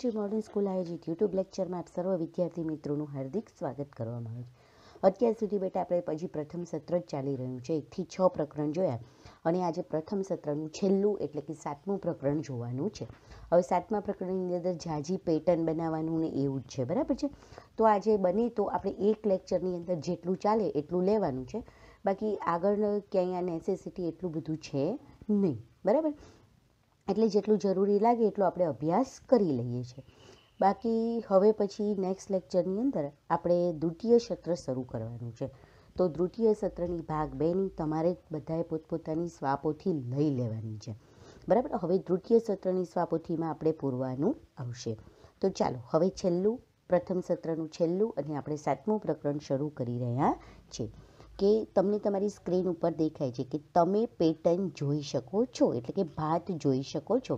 જી modern school આયોજિત YouTube લેક્ચરમાં આપ સર્વ વિદ્યાર્થી મિત્રોનું હાર્દિક સ્વાગત કરવામાં આવ્યું અત્યાર સુધી બેટા આપણે પછી પ્રથમ સત્ર જ ચાલી રહ્યું છે એકથી છ પ્રકરણ જોયા અને આજે પ્રથમ સત્રનું છેલ્લું એટલે કે સાતમું પ્રકરણ જોવાનું છે હવે સાતમા પ્રકરણની અંદર ઝાઝી પેટર્ન બનાવવાનું ને એવું જ છે બરાબર છે તો આજે બને તો આપણે એક લેક્ચરની અંદર જેટલું ચાલે એટલું લેવાનું છે બાકી આગળ ક્યાંય આ નેસેસિટી એટલું બધું છે નહીં બરાબર એટલે જેટલું જરૂરી લાગે એટલો આપણે અભ્યાસ કરી લઈએ છીએ બાકી હવે પછી નેક્સ્ટ લેક્ચરની અંદર આપણે દ્વિતીય સત્ર શરૂ કરવાનું છે તો દ્વિતીય સત્રની ભાગ બેની તમારે બધાએ પોતપોતાની સ્વાપોથી લઈ લેવાની છે બરાબર હવે દ્વિતીય સત્રની સ્વાપોથીમાં આપણે પૂરવાનું આવશે તો ચાલો હવે છેલ્લું પ્રથમ સત્રનું છેલ્લું અને આપણે સાતમું પ્રકરણ શરૂ કરી રહ્યા છીએ કે તમને તમારી સ્ક્રીન ઉપર દેખાય છે કે તમે પેટર્ન જોઈ શકો છો એટલે કે ભાત જોઈ શકો છો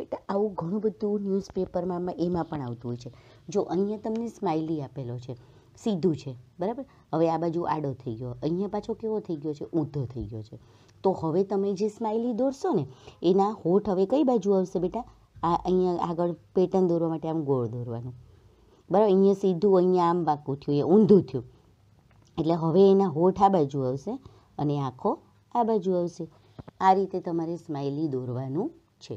બેટા આવું ઘણું બધું ન્યૂઝપેપરમાં એમાં પણ આવતું હોય છે જો અહીંયા તમને સ્માઇલી આપેલો છે સીધું છે બરાબર હવે આ બાજુ આડો થઈ ગયો અહીંયા પાછો કેવો થઈ ગયો છે ઊંધો થઈ ગયો છે તો હવે તમે જે સ્માઇલી દોરશો ને એના હોઠ હવે કઈ બાજુ આવશે બેટા આ અહીંયા આગળ પેટર્ન દોરવા માટે આમ ગોળ દોરવાનું બરાબર અહીંયા સીધું અહીંયા આમ બાકું થયું એ ઊંધું થયું એટલે હવે એના હોઠ આ બાજુ આવશે અને આંખો આ બાજુ આવશે આ રીતે તમારે સ્માઇલી દોરવાનું છે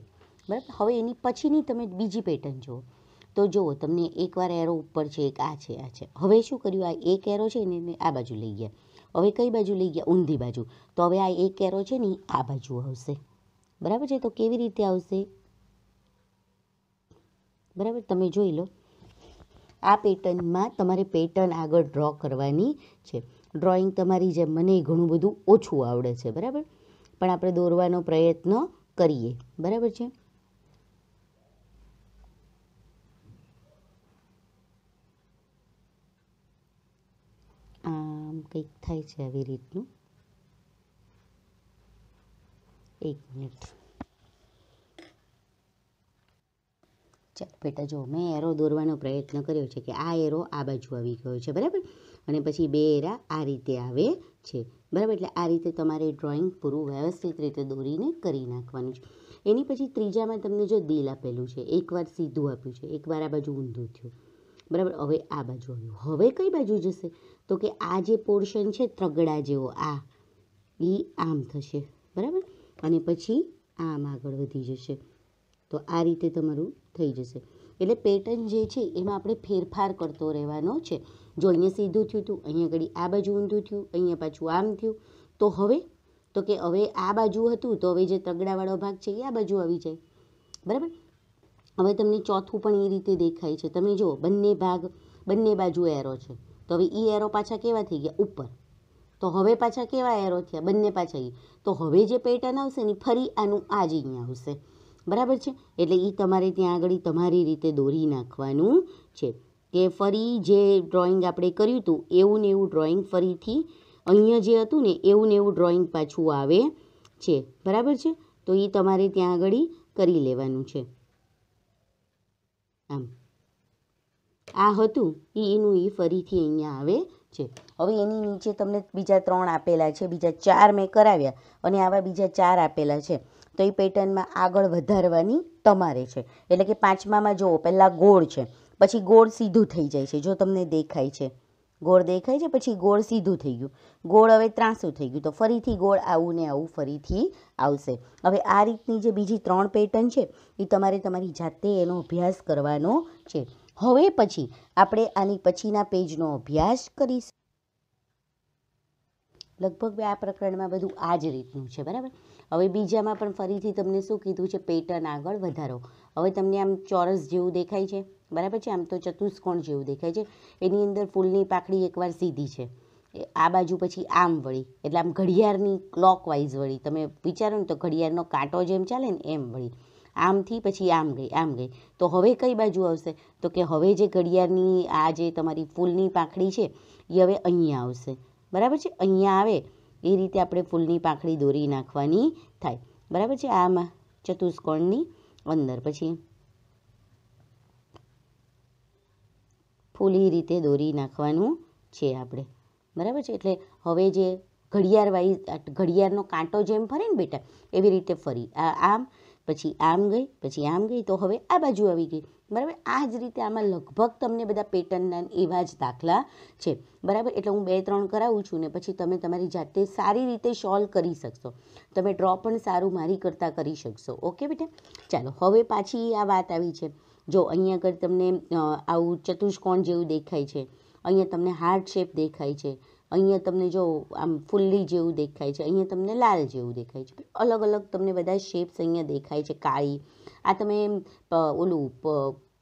બરાબર હવે એની પછીની તમે બીજી પેટર્ન જુઓ તો જુઓ તમને એકવાર એરો ઉપર છે એક આ છે આ છે હવે શું કર્યું આ એક એરો છે ને આ બાજુ લઈ ગયા હવે કઈ બાજુ લઈ ગયા ઊંધી બાજુ તો હવે આ એક એરો છે ને આ બાજુ આવશે બરાબર છે તો કેવી રીતે આવશે બરાબર તમે જોઈ લો આ પેટર્નમાં તમારે પેટર્ન આગળ ડ્રો કરવાની છે ડ્રોઈંગ તમારી જેમ મને ઘણું બધું ઓછું આવડે છે બરાબર પણ આપણે દોરવાનો પ્રયત્ન કરીએ બરાબર છે આમ કંઈક થાય છે આવી રીતનું એક મિનિટ બેટા જો મેં એરો દોરવાનો પ્રયત્ન કર્યો છે કે આ એરો આ બાજુ આવી ગયો છે બરાબર અને પછી બે એરા આ રીતે આવે છે બરાબર એટલે આ રીતે તમારે ડ્રોઈંગ પૂરું વ્યવસ્થિત રીતે દોરીને કરી નાખવાનું છે એની પછી ત્રીજામાં તમને જો દિલ આપેલું છે એકવાર સીધું આપ્યું છે એકવાર આ બાજુ ઊંધું થયું બરાબર હવે આ બાજુ આવ્યું હવે કઈ બાજુ જશે તો કે આ જે પોર્શન છે ત્રગડા જેવો આ એ આમ થશે બરાબર અને પછી આમ આગળ વધી જશે તો આ રીતે તમારું થઈ જશે એટલે પેટર્ન જે છે એમાં આપણે ફેરફાર કરતો રહેવાનો છે જો અહીંયા સીધું થયું હતું અહીંયા ઘડી આ બાજુ ઊંધું થયું અહીંયા પાછું આમ થયું તો હવે તો કે હવે આ બાજુ હતું તો હવે જે તગડાવાળો ભાગ છે એ આ બાજુ આવી જાય બરાબર હવે તમને ચોથું પણ એ રીતે દેખાય છે તમે જુઓ બંને ભાગ બંને બાજુ એરો છે તો હવે એ એરો પાછા કેવા થઈ ગયા ઉપર તો હવે પાછા કેવા એરો થયા બંને પાછા તો હવે જે પેટર્ન આવશે ને ફરી આનું આ અહીંયા આવશે બરાબર છે એટલે એ તમારે ત્યાં આગળ તમારી રીતે દોરી નાખવાનું છે કે ફરી જે ડ્રોઈંગ આપણે કર્યું હતું એવું ને એવું ડ્રોઈંગ ફરીથી અહીંયા જે હતું ને એવું ને એવું ડ્રોઈંગ પાછું આવે છે બરાબર છે તો એ તમારે ત્યાં આગળ કરી લેવાનું છે આમ આ હતું એ એનું એ ફરીથી અહીંયા આવે છે હવે એની નીચે તમને બીજા ત્રણ આપેલા છે બીજા ચાર મેં કરાવ્યા અને આવા બીજા ચાર આપેલા છે તો એ પેટર્નમાં આગળ વધારવાની તમારે છે એટલે કે પાંચમામાં જુઓ પહેલાં ગોળ છે પછી ગોળ સીધું થઈ જાય છે જો તમને દેખાય છે ગોળ દેખાય છે પછી ગોળ સીધું થઈ ગયું ગોળ હવે ત્રાંસું થઈ ગયું તો ફરીથી ગોળ આવું ને આવું ફરીથી આવશે હવે આ રીતની જે બીજી ત્રણ પેટર્ન છે એ તમારે તમારી જાતે એનો અભ્યાસ કરવાનો છે હવે પછી આપણે આની પછીના પેજનો અભ્યાસ કરીશું લગભગ આ પ્રકરણમાં બધું આ જ રીતનું છે બરાબર હવે બીજામાં પણ ફરીથી તમને શું કીધું છે પેટર્ન આગળ વધારો હવે તમને આમ ચોરસ જેવું દેખાય છે બરાબર છે આમ તો ચતુષ્કોણ જેવું દેખાય છે એની અંદર ફૂલની પાખડી એકવાર સીધી છે આ બાજુ પછી આમ વળી એટલે આમ ઘડિયાળની ક્લોક વાઇઝ વળી તમે વિચારો ને તો ઘડિયાળનો કાંટો જેમ ચાલે ને એમ વળી આમથી પછી આમ ગઈ આમ ગઈ તો હવે કઈ બાજુ આવશે તો કે હવે જે ઘડિયાળની આ જે તમારી ફૂલની પાંખડી છે એ હવે અહીંયા આવશે બરાબર છે અહીંયા આવે એ રીતે આપણે ફૂલની પાંખડી દોરી નાખવાની થાય બરાબર છે આમાં ચતુષ્કોણની અંદર પછી ફૂલ એ રીતે દોરી નાખવાનું છે આપણે બરાબર છે એટલે હવે જે ઘડિયાળ વાઈઝ ઘડિયાળનો કાંટો જેમ ફરે ને બેટા એવી રીતે ફરી આ આમ પછી આમ ગઈ પછી આમ ગઈ તો હવે આ બાજુ આવી ગઈ બરાબર આ જ રીતે આમાં લગભગ તમને બધા પેટર્નના એવા જ દાખલા છે બરાબર એટલે હું બે ત્રણ કરાવું છું ને પછી તમે તમારી જાતે સારી રીતે સોલ્વ કરી શકશો તમે ડ્રો પણ સારું મારી કરતાં કરી શકશો ઓકે બેટા ચાલો હવે પાછી આ વાત આવી છે જો અહીંયા આગળ તમને આવું ચતુષ્કોણ જેવું દેખાય છે અહીંયા તમને હાર્ટ શેપ દેખાય છે અહીંયા તમને જો આમ ફુલ્લી જેવું દેખાય છે અહીંયા તમને લાલ જેવું દેખાય છે અલગ અલગ તમને બધા શેપ્સ અહીંયા દેખાય છે કાળી આ તમે ઓલું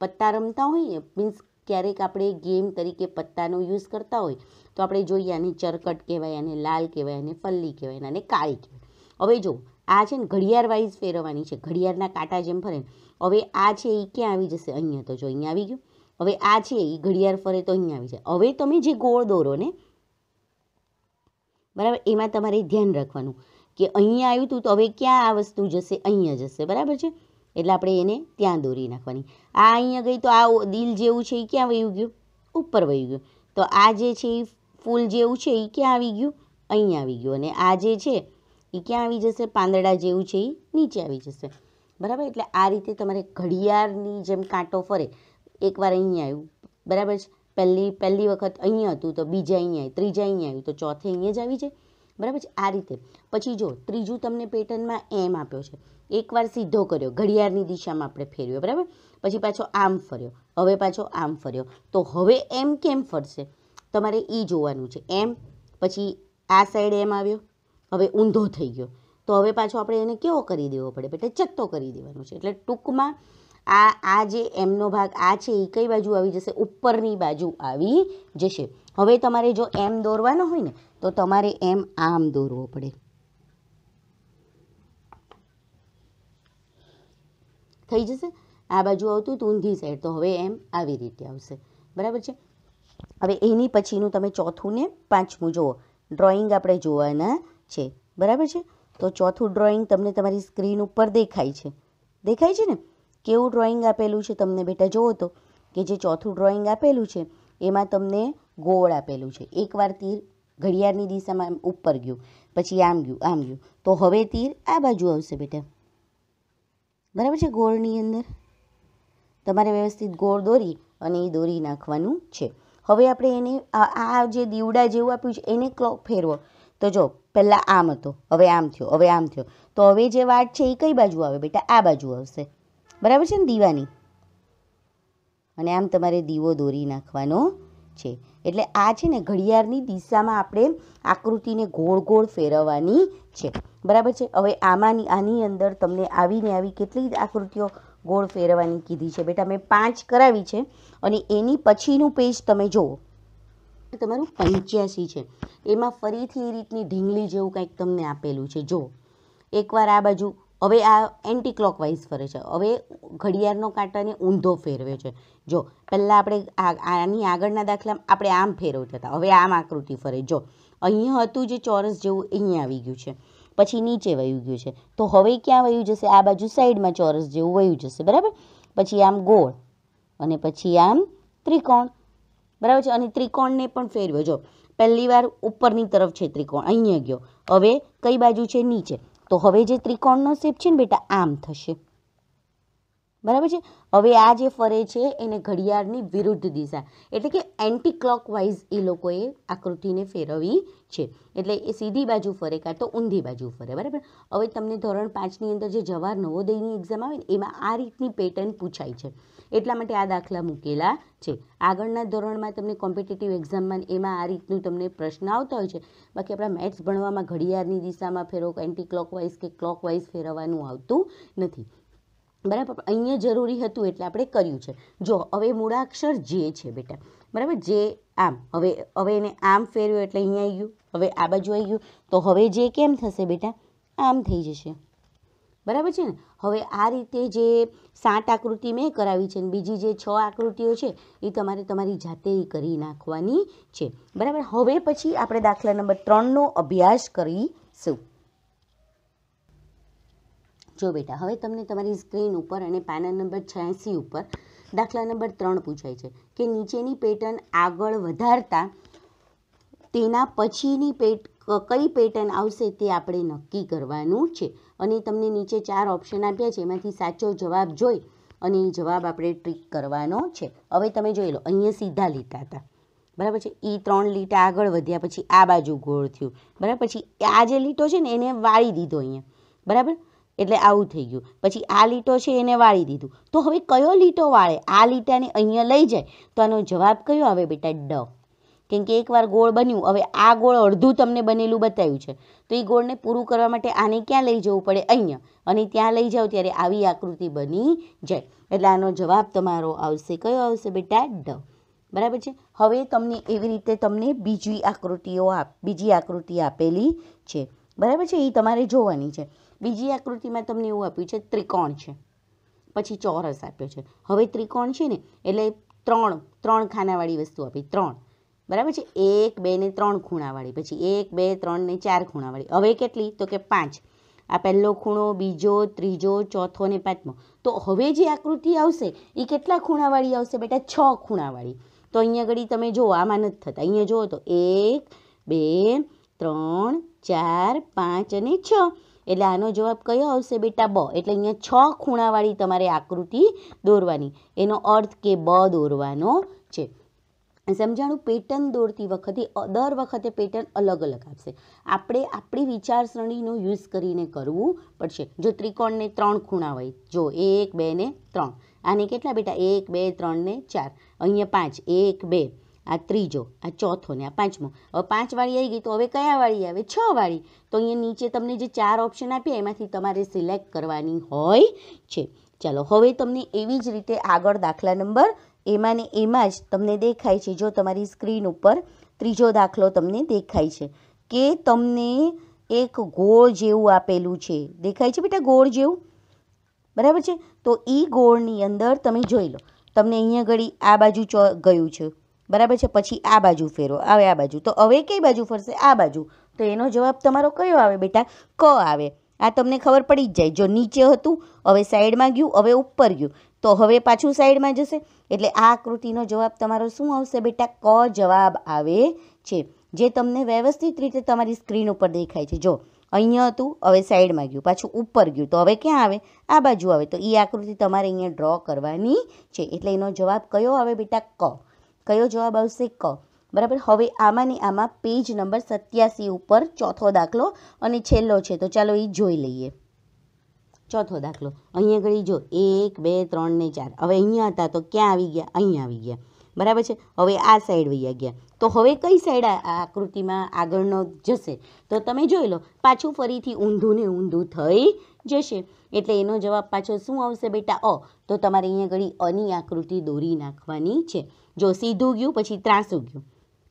પત્તા રમતા હોય ને મીન્સ ક્યારેક આપણે ગેમ તરીકે પત્તાનો યુઝ કરતા હોય તો આપણે જોઈએ આને ચરકટ કહેવાય આને લાલ કહેવાય આને ફલ્લી કહેવાય આને કાળી કહેવાય હવે જો આ છે ને ઘડિયાળ વાઇઝ ફેરવવાની છે ઘડિયાળના કાંટા જેમ ફરે હવે આ છે એ ક્યાં આવી જશે અહીંયા તો જો અહીંયા આવી ગયું હવે આ છે એ ઘડિયાળ ફરે તો અહીંયા આવી જાય હવે તમે જે ગોળ દોરો ને બરાબર એમાં તમારે ધ્યાન રાખવાનું કે અહીંયા આવ્યું હતું તો હવે ક્યાં આ વસ્તુ જશે અહીંયા જશે બરાબર છે એટલે આપણે એને ત્યાં દોરી નાખવાની આ અહીંયા ગઈ તો આ દિલ જેવું છે એ ક્યાં વહી ગયું ઉપર વહી ગયું તો આ જે છે એ ફૂલ જેવું છે એ ક્યાં આવી ગયું અહીંયા આવી ગયું અને આ જે છે એ ક્યાં આવી જશે પાંદડા જેવું છે એ નીચે આવી જશે બરાબર એટલે આ રીતે તમારે ઘડિયાળની જેમ કાંટો ફરે એકવાર અહીંયા આવ્યું બરાબર છે પહેલી પહેલી વખત અહીંયા હતું તો બીજા અહીંયા આવ્યું ત્રીજા અહીંયા આવ્યું તો ચોથે અહીંયા જ આવી જાય બરાબર છે આ રીતે પછી જો ત્રીજું તમને પેટર્નમાં એમ આપ્યો છે એકવાર સીધો કર્યો ઘડિયાળની દિશામાં આપણે ફેર્યો બરાબર પછી પાછો આમ ફર્યો હવે પાછો આમ ફર્યો તો હવે એમ કેમ ફરશે તમારે એ જોવાનું છે એમ પછી આ સાઈડ એમ આવ્યો હવે ઊંધો થઈ ગયો તો હવે પાછો આપણે એને કેવો કરી દેવો પડે બેટા ચત્તો કરી દેવાનો છે એટલે ટૂંકમાં આ આ જે એમનો ભાગ આ છે એ કઈ બાજુ આવી જશે ઉપરની બાજુ આવી જશે હવે તમારે જો એમ દોરવાનો હોય ને તો તમારે એમ આમ દોરવો પડે થઈ જશે આ બાજુ આવતું હતું ઊંધી સાઈડ તો હવે એમ આવી રીતે આવશે બરાબર છે હવે એની પછીનું તમે ચોથું ને પાંચમું જુઓ ડ્રોઈંગ આપણે જોવાના છે બરાબર છે તો ચોથું ડ્રોઈંગ તમને તમારી સ્ક્રીન ઉપર દેખાય છે દેખાય છે ને કેવું ડ્રોઈંગ આપેલું છે તમને બેટા જુઓ તો કે જે ચોથું ડ્રોઈંગ આપેલું છે એમાં તમને ગોળ આપેલું છે એકવાર તીર ઘડિયાળની દિશામાં ઉપર ગયું પછી આમ ગયું આમ ગયું તો હવે તીર આ બાજુ આવશે બેટા બરાબર છે ગોળની અંદર તમારે વ્યવસ્થિત ગોળ દોરી અને એ દોરી નાખવાનું છે હવે આપણે એને આ જે દીવડા જેવું આપ્યું છે એને ક્લોક ફેરવો તો જો પહેલાં આમ હતો હવે આમ થયો હવે આમ થયો તો હવે જે વાટ છે એ કઈ બાજુ આવે બેટા આ બાજુ આવશે બરાબર છે ને દીવાની અને આમ તમારે દીવો દોરી નાખવાનો છે એટલે આ છે ને ઘડિયાળની દિશામાં આપણે આકૃતિને ગોળ ગોળ ફેરવવાની છે બરાબર છે હવે આમાંની આની અંદર તમને આવીને આવી કેટલી આકૃતિઓ ગોળ ફેરવવાની કીધી છે બેટા મેં પાંચ કરાવી છે અને એની પછીનું પેજ તમે જુઓ તમારું પંચ્યાસી છે એમાં ફરીથી એ રીતની ઢીંગલી જેવું કંઈક તમને આપેલું છે જો એકવાર આ બાજુ હવે આ એન્ટી ક્લોકવાઇઝ ફરે છે હવે ઘડિયાળનો કાંટાને ઊંધો ફેરવે છે જો પહેલાં આપણે આની આગળના દાખલામાં આપણે આમ ફેરવતા હતા હવે આમ આકૃતિ ફરે જો અહીંયા હતું જે ચોરસ જેવું અહીંયા આવી ગયું છે પછી નીચે વયું ગયું છે તો હવે ક્યાં વયું જશે આ બાજુ સાઈડમાં ચોરસ જેવું વયું જશે બરાબર પછી આમ ગોળ અને પછી આમ ત્રિકોણ બરાબર છે અને ત્રિકોણને પણ ફેરવ્યો જો પહેલી વાર ઉપરની તરફ છે ત્રિકોણ અહીંયા ગયો હવે કઈ બાજુ છે નીચે તો હવે જે ત્રિકોણનો શેપ છે ને બેટા આમ થશે બરાબર છે હવે આ જે ફરે છે એને ઘડિયાળની વિરુદ્ધ દિશા એટલે કે એન્ટી ક્લોકવાઇઝ એ લોકોએ આકૃતિને ફેરવી છે એટલે એ સીધી બાજુ ફરે કાં તો ઊંધી બાજુ ફરે બરાબર હવે તમને ધોરણ પાંચની અંદર જે જવાહર નવોદયની એક્ઝામ આવે ને એમાં આ રીતની પેટર્ન પૂછાય છે એટલા માટે આ દાખલા મૂકેલા છે આગળના ધોરણમાં તમને કોમ્પિટિટિવ એક્ઝામમાં એમાં આ રીતનું તમને પ્રશ્ન આવતા હોય છે બાકી આપણા મેથ્સ ભણવામાં ઘડિયાળની દિશામાં ફેરવો એન્ટી ક્લોકવાઇઝ કે ક્લોકવાઇઝ ફેરવવાનું આવતું નથી બરાબર અહીંયા જરૂરી હતું એટલે આપણે કર્યું છે જો હવે મૂળાક્ષર જે છે બેટા બરાબર જે આમ હવે હવે એને આમ ફેરવ્યો એટલે અહીંયા આવી ગયું હવે આ બાજુ આવી ગયું તો હવે જે કેમ થશે બેટા આમ થઈ જશે બરાબર છે ને હવે આ રીતે જે સાત આકૃતિ મેં કરાવી છે ને બીજી જે છ આકૃતિઓ છે એ તમારે તમારી જાતે કરી નાખવાની છે બરાબર હવે પછી આપણે દાખલા નંબર ત્રણનો અભ્યાસ કરીશું જો બેટા હવે તમને તમારી સ્ક્રીન ઉપર અને પાના નંબર છ્યાસી ઉપર દાખલા નંબર ત્રણ પૂછાય છે કે નીચેની પેટર્ન આગળ વધારતા તેના પછીની પેટ કઈ પેટર્ન આવશે તે આપણે નક્કી કરવાનું છે અને તમને નીચે ચાર ઓપ્શન આપ્યા છે એમાંથી સાચો જવાબ જોઈ અને એ જવાબ આપણે ટ્રીક કરવાનો છે હવે તમે જોઈ લો અહીંયા સીધા લીટા હતા બરાબર છે એ ત્રણ લીટા આગળ વધ્યા પછી આ બાજુ ગોળ થયું બરાબર પછી આ જે લીટો છે ને એને વાળી દીધો અહીંયા બરાબર એટલે આવું થઈ ગયું પછી આ લીટો છે એને વાળી દીધું તો હવે કયો લીટો વાળે આ લીટાને અહીંયા લઈ જાય તો આનો જવાબ કયો આવે બેટા ડ કેમ કે એકવાર ગોળ બન્યું હવે આ ગોળ અડધું તમને બનેલું બતાવ્યું છે તો એ ગોળને પૂરું કરવા માટે આને ક્યાં લઈ જવું પડે અહીંયા અને ત્યાં લઈ જાઓ ત્યારે આવી આકૃતિ બની જાય એટલે આનો જવાબ તમારો આવશે કયો આવશે બેટા ડ બરાબર છે હવે તમને એવી રીતે તમને બીજી આકૃતિઓ આપ બીજી આકૃતિ આપેલી છે બરાબર છે એ તમારે જોવાની છે બીજી આકૃતિમાં તમને એવું આપ્યું છે ત્રિકોણ છે પછી ચોરસ આપ્યો છે હવે ત્રિકોણ છે ને એટલે ત્રણ ત્રણ ખાનાવાળી વસ્તુ આપી ત્રણ બરાબર છે એક બે ને ત્રણ ખૂણાવાળી પછી એક બે ત્રણ ને ચાર ખૂણાવાળી હવે કેટલી તો કે પાંચ આ પહેલો ખૂણો બીજો ત્રીજો ચોથો ને પાંચમો તો હવે જે આકૃતિ આવશે એ કેટલા ખૂણાવાળી આવશે બેટા છ ખૂણાવાળી તો અહીંયા ઘડી તમે જો આમાં નથી થતા અહીંયા જુઓ તો એક બે ત્રણ ચાર પાંચ અને છ એટલે આનો જવાબ કયો આવશે બેટા બ એટલે અહીંયા છ ખૂણાવાળી તમારે આકૃતિ દોરવાની એનો અર્થ કે બ દોરવાનો છે સમજાણું પેટર્ન દોરતી વખતે દર વખતે પેટર્ન અલગ અલગ આપશે આપણે આપણી વિચારસરણીનો યુઝ કરીને કરવું પડશે જો ત્રિકોણને ત્રણ ખૂણા હોય જો એક બે ને ત્રણ આને કેટલા બેટા એક બે ત્રણ ને ચાર અહીંયા પાંચ એક બે આ ત્રીજો આ ચોથો ને આ પાંચમો હવે પાંચવાળી આવી ગઈ તો હવે કયા વાળી આવે છ વાળી તો અહીંયા નીચે તમને જે ચાર ઓપ્શન આપ્યા એમાંથી તમારે સિલેક્ટ કરવાની હોય છે ચાલો હવે તમને એવી જ રીતે આગળ દાખલા નંબર એમાં ને એમાં જ તમને દેખાય છે જો તમારી સ્ક્રીન ઉપર ત્રીજો દાખલો તમને દેખાય છે કે તમને એક ગોળ જેવું આપેલું છે દેખાય છે બેટા ગોળ જેવું બરાબર છે તો એ ગોળની અંદર તમે જોઈ લો તમને અહીંયા ઘડી આ બાજુ ચો ગયું છે બરાબર છે પછી આ બાજુ ફેરો આવે આ બાજુ તો હવે કઈ બાજુ ફરશે આ બાજુ તો એનો જવાબ તમારો કયો આવે બેટા ક આવે આ તમને ખબર પડી જ જાય જો નીચે હતું હવે સાઈડમાં ગયું હવે ઉપર ગયું તો હવે પાછું સાઈડમાં જશે એટલે આ આકૃતિનો જવાબ તમારો શું આવશે બેટા ક જવાબ આવે છે જે તમને વ્યવસ્થિત રીતે તમારી સ્ક્રીન ઉપર દેખાય છે જો અહીંયા હતું હવે સાઈડમાં ગયું પાછું ઉપર ગયું તો હવે ક્યાં આવે આ બાજુ આવે તો એ આકૃતિ તમારે અહીંયા ડ્રો કરવાની છે એટલે એનો જવાબ કયો આવે બેટા ક કયો જવાબ આવશે ક બરાબર હવે આમાંની આમાં પેજ નંબર સત્યાસી ઉપર ચોથો દાખલો અને છેલ્લો છે તો ચાલો એ જોઈ લઈએ ચોથો દાખલો અહીંયા આગળ જો એક બે ત્રણ ને ચાર હવે અહીંયા હતા તો ક્યાં આવી ગયા અહીંયા આવી ગયા બરાબર છે હવે આ સાઈડ વૈયા ગયા તો હવે કઈ સાઈડ આ આકૃતિમાં આગળનો જશે તો તમે જોઈ લો પાછું ફરીથી ઊંધું ને ઊંધું થઈ જશે એટલે એનો જવાબ પાછો શું આવશે બેટા અ તો તમારે અહીંયા ઘડી અની આકૃતિ દોરી નાખવાની છે જો સીધું ગયું પછી ત્રાસું ગયું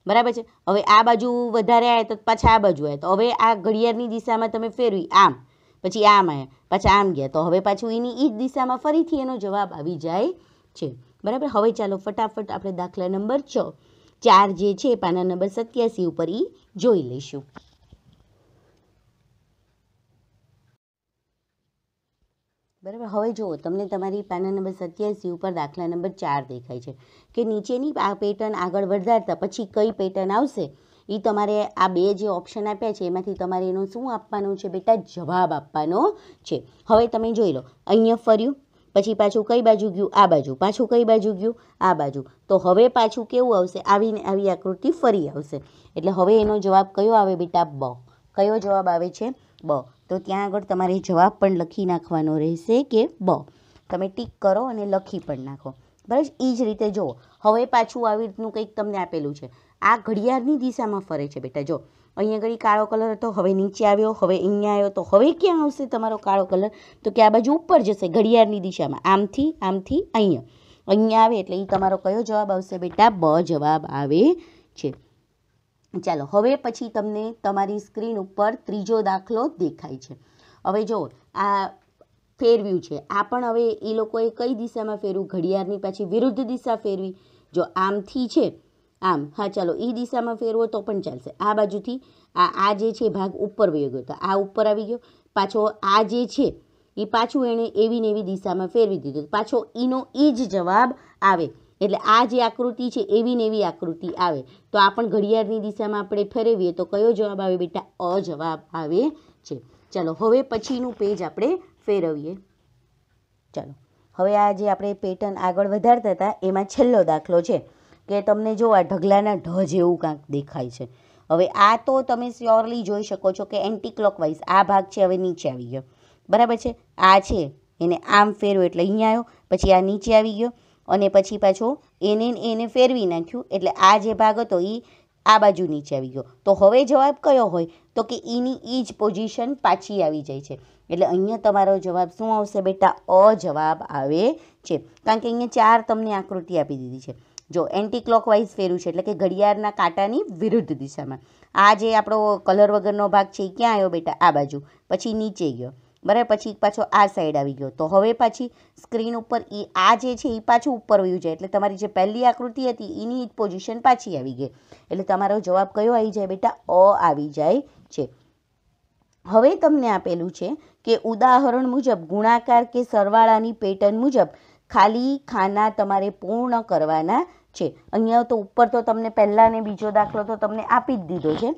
બરાબર છે હવે આ બાજુ વધારે આવે તો પાછા આ બાજુ આવે તો હવે આ ઘડિયાળની દિશામાં તમે ફેરવી આમ પછી આમ આવ્યા પાછા આમ ગયા તો હવે પાછું એની એ જ દિશામાં ફરીથી એનો જવાબ આવી જાય છે બરાબર હવે ચાલો ફટાફટ આપણે દાખલા નંબર છ ચાર જે છે પાના નંબર સત્યાસી ઉપર એ જોઈ લઈશું બરાબર હવે જુઓ તમને તમારી પાના નંબર સત્યાસી ઉપર દાખલા નંબર ચાર દેખાય છે કે નીચેની આ પેટર્ન આગળ વધારતા પછી કઈ પેટર્ન આવશે એ તમારે આ બે જે ઓપ્શન આપ્યા છે એમાંથી તમારે એનો શું આપવાનું છે બેટા જવાબ આપવાનો છે હવે તમે જોઈ લો અહીંયા ફર્યું પછી પાછું કઈ બાજુ ગયું આ બાજુ પાછું કઈ બાજુ ગયું આ બાજુ તો હવે પાછું કેવું આવશે આવીને આવી આકૃતિ ફરી આવશે એટલે હવે એનો જવાબ કયો આવે બેટા બ કયો જવાબ આવે છે બ તો ત્યાં આગળ તમારે જવાબ પણ લખી નાખવાનો રહેશે કે બ તમે ટીક કરો અને લખી પણ નાખો બરાબર એ જ રીતે જુઓ હવે પાછું આવી રીતનું કંઈક તમને આપેલું છે આ ઘડિયાળની દિશામાં ફરે છે બેટા જો અહીંયા આગળ કાળો કલર હતો હવે નીચે આવ્યો હવે અહીંયા આવ્યો તો હવે ક્યાં આવશે તમારો કાળો કલર તો કે આ બાજુ ઉપર જશે ઘડિયાળની દિશામાં આમથી આમથી અહીંયા અહીંયા આવે એટલે એ તમારો કયો જવાબ આવશે બેટા બ જવાબ આવે છે ચાલો હવે પછી તમને તમારી સ્ક્રીન ઉપર ત્રીજો દાખલો દેખાય છે હવે જો આ ફેરવ્યું છે આ પણ હવે એ લોકોએ કઈ દિશામાં ફેરવું ઘડિયાળની પાછી વિરુદ્ધ દિશા ફેરવી જો આમથી છે આમ હા ચાલો એ દિશામાં ફેરવો તો પણ ચાલશે આ બાજુથી આ આ જે છે ભાગ ઉપર વયો ગયો તો આ ઉપર આવી ગયો પાછો આ જે છે એ પાછું એણે એવી ને એવી દિશામાં ફેરવી દીધું પાછો ઈનો એ જ જવાબ આવે એટલે આ જે આકૃતિ છે એવી ને એવી આકૃતિ આવે તો આ પણ ઘડિયાળની દિશામાં આપણે ફેરવીએ તો કયો જવાબ આવે બેટા અ જવાબ આવે છે ચાલો હવે પછીનું પેજ આપણે ફેરવીએ ચાલો હવે આ જે આપણે પેટર્ન આગળ વધારતા હતા એમાં છેલ્લો દાખલો છે કે તમને જો આ ઢગલાના ઢ જેવું કાંઈક દેખાય છે હવે આ તો તમે સ્યોરલી જોઈ શકો છો કે એન્ટી ક્લોકવાઇઝ આ ભાગ છે હવે નીચે આવી ગયો બરાબર છે આ છે એને આમ ફેરવો એટલે અહીંયા આવ્યો પછી આ નીચે આવી ગયો અને પછી પાછો એને એને ફેરવી નાખ્યું એટલે આ જે ભાગ હતો એ આ બાજુ નીચે આવી ગયો તો હવે જવાબ કયો હોય તો કે એની એ જ પોઝિશન પાછી આવી જાય છે એટલે અહીંયા તમારો જવાબ શું આવશે બેટા અ જવાબ આવે છે કારણ કે અહીંયા ચાર તમને આકૃતિ આપી દીધી છે જો એન્ટી ક્લોકવાઇઝ ફેર્યું છે એટલે કે ઘડિયાળના કાંટાની વિરુદ્ધ દિશામાં આ જે આપણો કલર વગરનો ભાગ છે એ ક્યાં આવ્યો બેટા આ બાજુ પછી નીચે ગયો બરાબર પછી પાછો આ સાઈડ આવી ગયો તો હવે પાછી સ્ક્રીન ઉપર એ આ જે છે એ પાછું ઉપર વયું જાય એટલે તમારી જે પહેલી આકૃતિ હતી એની પોઝિશન પાછી આવી ગઈ એટલે તમારો જવાબ કયો આવી જાય બેટા અ આવી જાય છે હવે તમને આપેલું છે કે ઉદાહરણ મુજબ ગુણાકાર કે સરવાળાની પેટર્ન મુજબ ખાલી ખાના તમારે પૂર્ણ કરવાના છે અહીંયા તો ઉપર તો તમને પહેલાંને બીજો દાખલો તો તમને આપી જ દીધો છે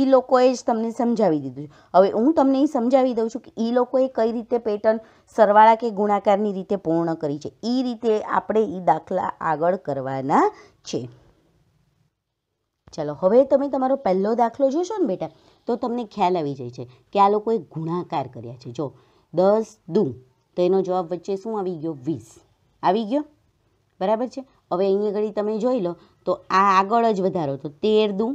એ લોકોએ જ તમને સમજાવી દીધું છે હવે હું તમને એ સમજાવી દઉં છું કે એ લોકોએ કઈ રીતે પેટર્ન સરવાળા કે ગુણાકારની રીતે પૂર્ણ કરી છે એ રીતે આપણે એ દાખલા આગળ કરવાના છે ચાલો હવે તમે તમારો પહેલો દાખલો જોશો ને બેટા તો તમને ખ્યાલ આવી જાય છે કે આ લોકોએ ગુણાકાર કર્યા છે જો દસ દુ તો એનો જવાબ વચ્ચે શું આવી ગયો વીસ આવી ગયો બરાબર છે હવે અહીંયા ઘડી તમે જોઈ લો તો આ આગળ જ વધારો તો તેર દુ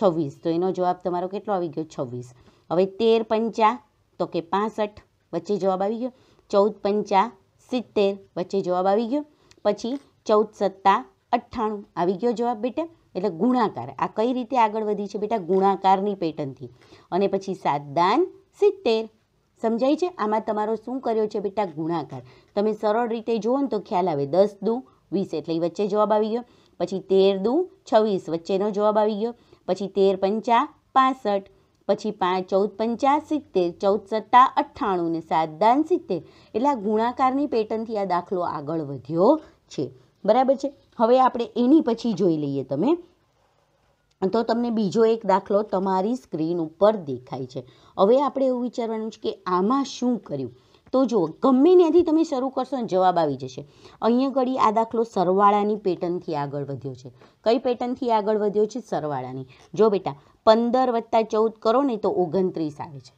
છવ્વીસ તો એનો જવાબ તમારો કેટલો આવી ગયો છવ્વીસ હવે તેર પંચા તો કે પાસઠ વચ્ચે જવાબ આવી ગયો ચૌદ પંચા સિત્તેર વચ્ચે જવાબ આવી ગયો પછી ચૌદ સત્તા અઠ્ઠાણું આવી ગયો જવાબ બેટા એટલે ગુણાકાર આ કઈ રીતે આગળ વધી છે બેટા ગુણાકારની પેટર્નથી અને પછી સાત દાન સિત્તેર સમજાય છે આમાં તમારો શું કર્યો છે બેટા ગુણાકાર તમે સરળ રીતે જુઓ ને તો ખ્યાલ આવે દસ દું વીસ એટલે વચ્ચે જવાબ આવી ગયો પછી તેર દુ છવ્વીસ વચ્ચેનો જવાબ આવી ગયો પછી તેર પંચા પાસઠ પછી પાંચ ચૌદ પંચા સિત્તેર ચૌદ સત્તા અઠ્ઠાણું ને સાત દાન સિત્તેર એટલે આ ગુણાકારની પેટર્નથી આ દાખલો આગળ વધ્યો છે બરાબર છે હવે આપણે એની પછી જોઈ લઈએ તમે તો તમને બીજો એક દાખલો તમારી સ્ક્રીન ઉપર દેખાય છે હવે આપણે એવું વિચારવાનું છે કે આમાં શું કર્યું તો જુઓ ગમે ત્યાંથી તમે શરૂ કરશો ને જવાબ આવી જશે અહીંયા ઘડી આ દાખલો સરવાળાની પેટર્નથી આગળ વધ્યો છે કઈ પેટર્નથી આગળ વધ્યો છે સરવાળાની જો બેટા પંદર વત્તા ચૌદ કરો ને તો ઓગણત્રીસ આવે છે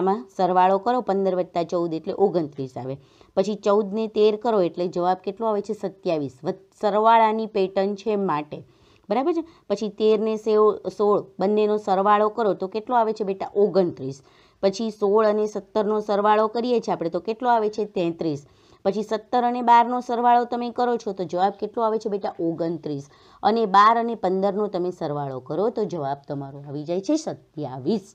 આમાં સરવાળો કરો પંદર વત્તા ચૌદ એટલે ઓગણત્રીસ આવે પછી ચૌદને તેર કરો એટલે જવાબ કેટલો આવે છે સત્યાવીસ સરવાળાની પેટર્ન છે માટે બરાબર છે પછી તેરને સેવ સોળ બંનેનો સરવાળો કરો તો કેટલો આવે છે બેટા ઓગણત્રીસ પછી સોળ અને સત્તરનો સરવાળો કરીએ છીએ આપણે તો કેટલો આવે છે તેત્રીસ પછી સત્તર અને બારનો સરવાળો તમે કરો છો તો જવાબ કેટલો આવે છે બેટા ઓગણત્રીસ અને બાર અને પંદરનો તમે સરવાળો કરો તો જવાબ તમારો આવી જાય છે સત્યાવીસ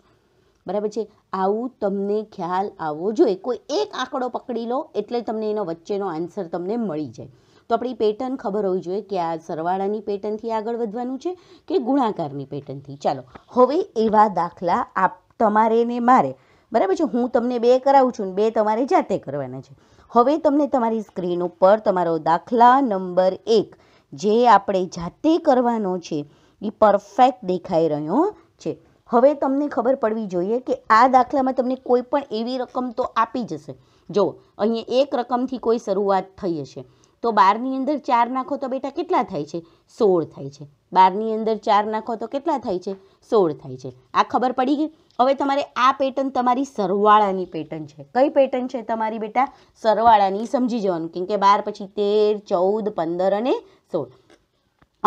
બરાબર છે આવું તમને ખ્યાલ આવવો જોઈએ કોઈ એક આંકડો પકડી લો એટલે તમને એનો વચ્ચેનો આન્સર તમને મળી જાય તો આપણી પેટર્ન ખબર હોવી જોઈએ કે આ સરવાળાની પેટર્નથી આગળ વધવાનું છે કે ગુણાકારની પેટર્નથી ચાલો હવે એવા દાખલા આપ તમારે ને મારે બરાબર છે હું તમને બે કરાવું છું બે તમારે જાતે કરવાના છે હવે તમને તમારી સ્ક્રીન ઉપર તમારો દાખલા નંબર એક જે આપણે જાતે કરવાનો છે એ પરફેક્ટ દેખાઈ રહ્યો છે હવે તમને ખબર પડવી જોઈએ કે આ દાખલામાં તમને કોઈ પણ એવી રકમ તો આપી જશે જો અહીંયા એક રકમથી કોઈ શરૂઆત થઈ હશે તો બારની અંદર ચાર નાખો તો બેટા કેટલા થાય છે સોળ થાય છે બારની અંદર ચાર નાખો તો કેટલા થાય છે સોળ થાય છે આ ખબર પડી ગઈ હવે તમારે આ પેટર્ન તમારી સરવાળાની પેટર્ન છે કઈ પેટર્ન છે તમારી બેટા સરવાળાની સમજી જવાનું કેમ કે બાર પછી તેર ચૌદ પંદર અને સોળ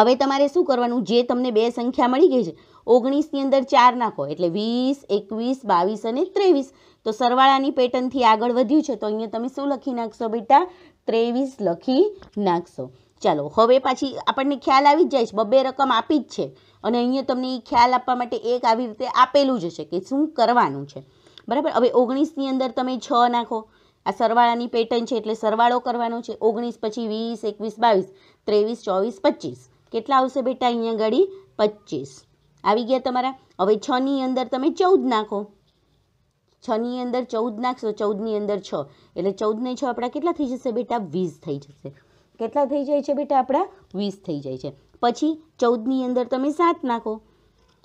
હવે તમારે શું કરવાનું જે તમને બે સંખ્યા મળી ગઈ છે ઓગણીસની અંદર ચાર નાખો એટલે વીસ એકવીસ બાવીસ અને ત્રેવીસ તો સરવાળાની પેટર્નથી આગળ વધ્યું છે તો અહીંયા તમે શું લખી નાખશો બેટા ત્રેવીસ લખી નાખશો ચાલો હવે પાછી આપણને ખ્યાલ આવી જ જાય છે બબ્બે રકમ આપી જ છે અને અહીંયા તમને એ ખ્યાલ આપવા માટે એક આવી રીતે આપેલું જ છે કે શું કરવાનું છે બરાબર હવે ઓગણીસની અંદર તમે છ નાખો આ સરવાળાની પેટર્ન છે એટલે સરવાળો કરવાનો છે ઓગણીસ પછી વીસ એકવીસ બાવીસ ત્રેવીસ ચોવીસ પચીસ કેટલા આવશે બેટા અહીંયા ઘડી પચીસ આવી ગયા તમારા હવે છની અંદર તમે ચૌદ નાખો છની અંદર ચૌદ નાખશો ચૌદની અંદર છ એટલે ચૌદને છ આપણા કેટલા થઈ જશે બેટા વીસ થઈ જશે કેટલા થઈ જાય છે બેટા આપણા વીસ થઈ જાય છે પછી ચૌદની અંદર તમે સાત નાખો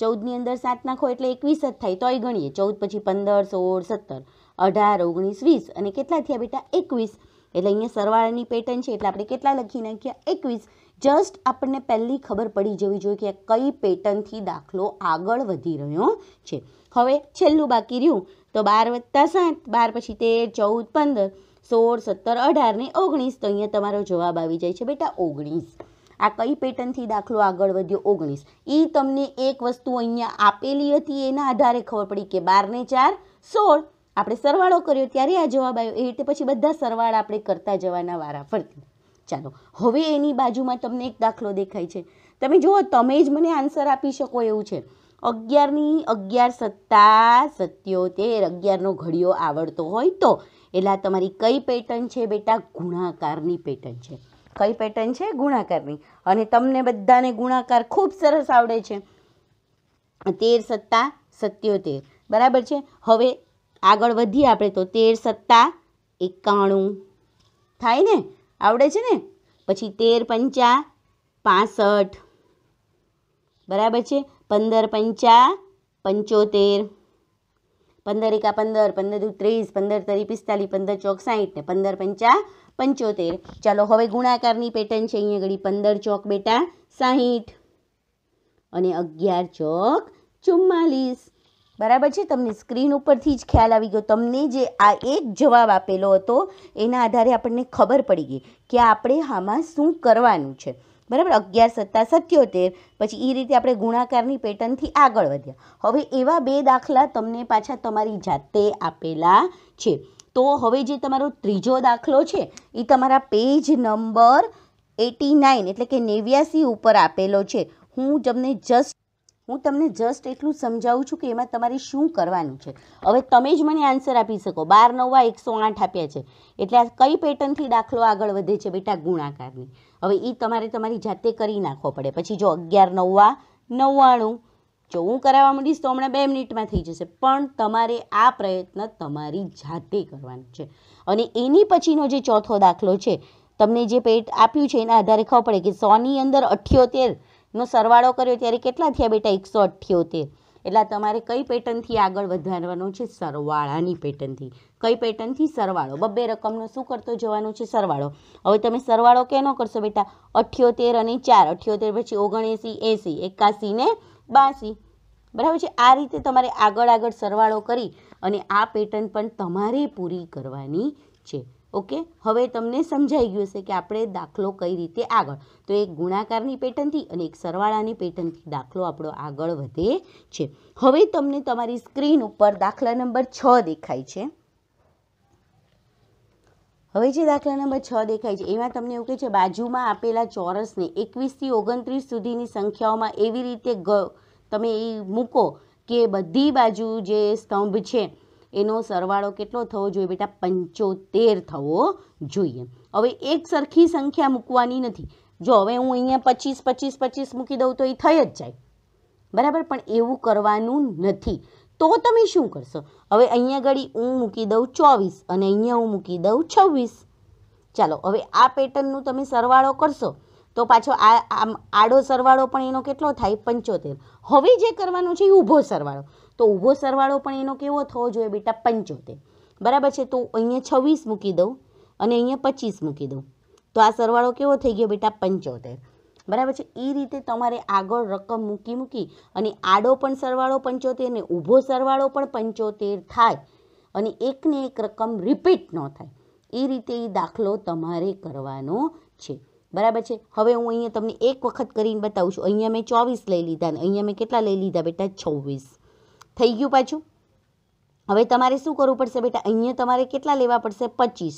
ચૌદની અંદર સાત નાખો એટલે એકવીસ જ થાય તોય ગણીએ ચૌદ પછી પંદર સોળ સત્તર અઢાર ઓગણીસ વીસ અને કેટલા થયા બેટા એકવીસ એટલે અહીંયા સરવાળાની પેટર્ન છે એટલે આપણે કેટલા લખી નાખ્યા એકવીસ જસ્ટ આપણને પહેલી ખબર પડી જવી જોઈએ કે કઈ પેટર્નથી દાખલો આગળ વધી રહ્યો છે હવે છેલ્લું બાકી રહ્યું તો બાર વત્તા સાત બાર પછી તેર ચૌદ પંદર સોળ સત્તર અઢાર ને ઓગણીસ તો અહીંયા તમારો જવાબ આવી જાય છે બેટા ઓગણીસ આ કઈ પેટર્નથી દાખલો આગળ વધ્યો ઓગણીસ એ તમને એક વસ્તુ અહીંયા આપેલી હતી એના આધારે ખબર પડી કે બારને ચાર સોળ આપણે સરવાળો કર્યો ત્યારે આ જવાબ આવ્યો એ રીતે પછી બધા સરવાળા આપણે કરતા જવાના વારા ફરતી ચાલો હવે એની બાજુમાં તમને એક દાખલો દેખાય છે તમે જુઓ તમે જ મને આન્સર આપી શકો એવું છે અગિયારની અગિયાર સત્તા સત્યોતેર અગિયારનો ઘડિયો આવડતો હોય તો એટલે આ તમારી કઈ પેટર્ન છે બેટા ગુણાકારની પેટર્ન છે કઈ પેટર્ન છે ગુણાકારની અને તમને બધાને ગુણાકાર ખૂબ સરસ આવડે છે તેર સત્તા સત્યોતેર બરાબર છે હવે આગળ વધીએ આપણે તો તેર સત્તા એકાણું થાય ને આવડે છે ને પછી તેર પંચા પાસઠ બરાબર છે પંદર પંચા પંચોતેર પંદર એકા પંદર પંદર દુ ત્રીસ પંદર તરી પિસ્તાલીસ પંદર ચોક સાહીઠ ને પંદર પંચા પંચોતેર ચાલો હવે ગુણાકારની પેટર્ન છે અહીંયા ઘડી પંદર ચોક બેટા સાહીઠ અને અગિયાર ચોક ચુમ્માલીસ બરાબર છે તમને સ્ક્રીન ઉપરથી જ ખ્યાલ આવી ગયો તમને જે આ એક જવાબ આપેલો હતો એના આધારે આપણને ખબર પડી ગઈ કે આપણે આમાં શું કરવાનું છે બરાબર અગિયાર સત્તા સત્યોતેર પછી એ રીતે આપણે ગુણાકારની પેટર્નથી આગળ વધ્યા હવે એવા બે દાખલા તમને પાછા તમારી જાતે આપેલા છે તો હવે જે તમારો ત્રીજો દાખલો છે એ તમારા પેજ નંબર એટી નાઇન એટલે કે નેવ્યાસી ઉપર આપેલો છે હું તમને જસ્ટ હું તમને જસ્ટ એટલું સમજાવું છું કે એમાં તમારે શું કરવાનું છે હવે તમે જ મને આન્સર આપી શકો બાર નવા એકસો આઠ આપ્યા છે એટલે આ કઈ પેટર્નથી દાખલો આગળ વધે છે બેટા ગુણાકારની હવે એ તમારે તમારી જાતે કરી નાખવો પડે પછી જો અગિયાર નવા નવ્વાણું જો હું કરાવવા માંડીશ તો હમણાં બે મિનિટમાં થઈ જશે પણ તમારે આ પ્રયત્ન તમારી જાતે કરવાનો છે અને એની પછીનો જે ચોથો દાખલો છે તમને જે પેટ આપ્યું છે એના આધારે ખબર પડે કે સોની અંદર અઠ્યોતેર નો સરવાળો કર્યો ત્યારે કેટલા થયા બેટા એકસો અઠ્યોતેર એટલે તમારે કઈ પેટર્નથી આગળ વધારવાનું છે સરવાળાની પેટર્નથી કઈ પેટર્નથી સરવાળો બબ્બે રકમનો શું કરતો જવાનું છે સરવાળો હવે તમે સરવાળો કેનો કરશો બેટા અઠ્યોતેર અને ચાર અઠ્યોતેર પછી ઓગણએંસી એંસી એકાસી ને બાસી બરાબર છે આ રીતે તમારે આગળ આગળ સરવાળો કરી અને આ પેટર્ન પણ તમારે પૂરી કરવાની છે ઓકે હવે તમને સમજાઈ ગયું છે કે આપણે દાખલો કઈ રીતે આગળ તો એક ગુણાકારની પેટર્નથી અને એક સરવાળાની પેટર્નથી દાખલો આપણો આગળ વધે છે હવે તમને તમારી સ્ક્રીન ઉપર દાખલા નંબર છ દેખાય છે હવે જે દાખલા નંબર છ દેખાય છે એમાં તમને એવું કહે છે બાજુમાં આપેલા ચોરસને એકવીસથી ઓગણત્રીસ સુધીની સંખ્યાઓમાં એવી રીતે તમે એ મૂકો કે બધી બાજુ જે સ્તંભ છે એનો સરવાળો કેટલો થવો જોઈએ બેટા પંચોતેર થવો જોઈએ હવે એક સરખી સંખ્યા મૂકવાની નથી જો હવે હું અહીંયા પચીસ પચીસ પચીસ મૂકી દઉં તો એ થઈ જ જાય બરાબર પણ એવું કરવાનું નથી તો તમે શું કરશો હવે અહીંયા ઘડી હું મૂકી દઉં ચોવીસ અને અહીંયા હું મૂકી દઉં છવ્વીસ ચાલો હવે આ પેટર્નનું તમે સરવાળો કરશો તો પાછો આ આમ આડો સરવાળો પણ એનો કેટલો થાય પંચોતેર હવે જે કરવાનું છે એ ઊભો સરવાળો તો ઊભો સરવાળો પણ એનો કેવો થવો જોઈએ બેટા પંચોતેર બરાબર છે તો અહીંયા છવ્વીસ મૂકી દઉં અને અહીંયા પચીસ મૂકી દઉં તો આ સરવાળો કેવો થઈ ગયો બેટા પંચોતેર બરાબર છે એ રીતે તમારે આગળ રકમ મૂકી મૂકી અને આડો પણ સરવાળો પંચોતેર ને ઊભો સરવાળો પણ પંચોતેર થાય અને એકને એક રકમ રિપીટ ન થાય એ રીતે એ દાખલો તમારે કરવાનો છે બરાબર છે હવે હું અહીંયા તમને એક વખત કરીને બતાવું છું અહીંયા મેં ચોવીસ લઈ લીધા અને અહીંયા મેં કેટલા લઈ લીધા બેટા છવ્વીસ થઈ ગયું પાછું હવે તમારે શું કરવું પડશે બેટા અહીંયા તમારે કેટલા લેવા પડશે પચીસ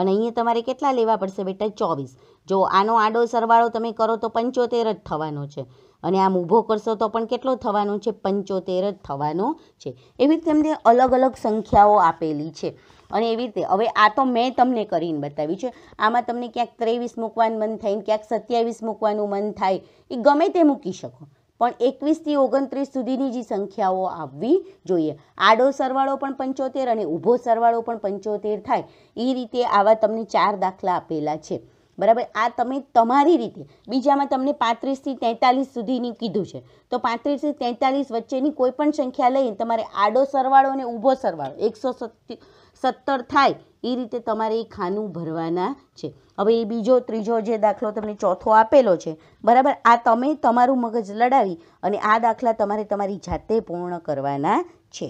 અને અહીંયા તમારે કેટલા લેવા પડશે બેટા ચોવીસ જો આનો આડો સરવાળો તમે કરો તો પંચોતેર જ થવાનો છે અને આમ ઊભો કરશો તો પણ કેટલો થવાનો છે પંચોતેર જ થવાનો છે એવી રીતે તેમને અલગ અલગ સંખ્યાઓ આપેલી છે અને એવી રીતે હવે આ તો મેં તમને કરીને બતાવ્યું છે આમાં તમને ક્યાંક ત્રેવીસ મૂકવાનું મન થાય ને ક્યાંક સત્યાવીસ મૂકવાનું મન થાય એ ગમે તે મૂકી શકો પણ એકવીસથી ઓગણત્રીસ સુધીની જે સંખ્યાઓ આવવી જોઈએ આડો સરવાળો પણ પંચોતેર અને ઊભો સરવાળો પણ પંચોતેર થાય એ રીતે આવા તમને ચાર દાખલા આપેલા છે બરાબર આ તમે તમારી રીતે બીજામાં તમને પાંત્રીસથી તેતાલીસ સુધીની કીધું છે તો પાંત્રીસથી તેતાલીસ વચ્ચેની કોઈ પણ સંખ્યા લઈને તમારે આડો સરવાળો અને ઊભો સરવાળો એકસો સત્ય સત્તર થાય એ રીતે તમારે એ ખાનું ભરવાના છે હવે એ બીજો ત્રીજો જે દાખલો તમને ચોથો આપેલો છે બરાબર આ તમે તમારું મગજ લડાવી અને આ દાખલા તમારે તમારી જાતે પૂર્ણ કરવાના છે